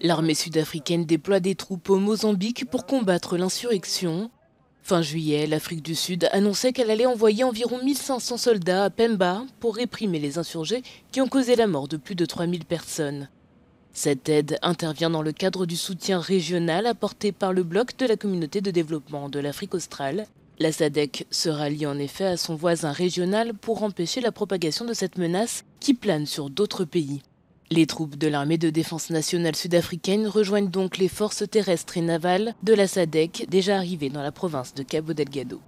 L'armée sud-africaine déploie des troupes au Mozambique pour combattre l'insurrection. Fin juillet, l'Afrique du Sud annonçait qu'elle allait envoyer environ 1500 soldats à Pemba pour réprimer les insurgés qui ont causé la mort de plus de 3000 personnes. Cette aide intervient dans le cadre du soutien régional apporté par le bloc de la communauté de développement de l'Afrique australe. La SADEC se rallie en effet à son voisin régional pour empêcher la propagation de cette menace qui plane sur d'autres pays. Les troupes de l'armée de défense nationale sud-africaine rejoignent donc les forces terrestres et navales de la SADEC déjà arrivées dans la province de Cabo Delgado.